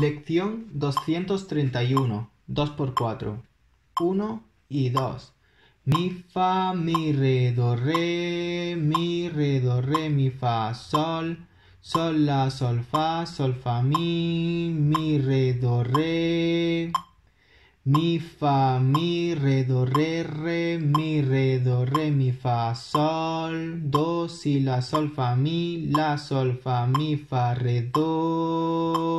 Lección 231. 2 por 4. 1 y 2. Mi fa, mi re, do, re, mi re, do, re, mi fa, sol, sol, la, sol, fa, sol, fa, mi, mi, re, do, re, mi, fa, mi, re, do, re, re, mi, re, do, re, mi, fa, sol, 2 y la, sol, fa, mi, la, sol, fa, mi, fa, re, do.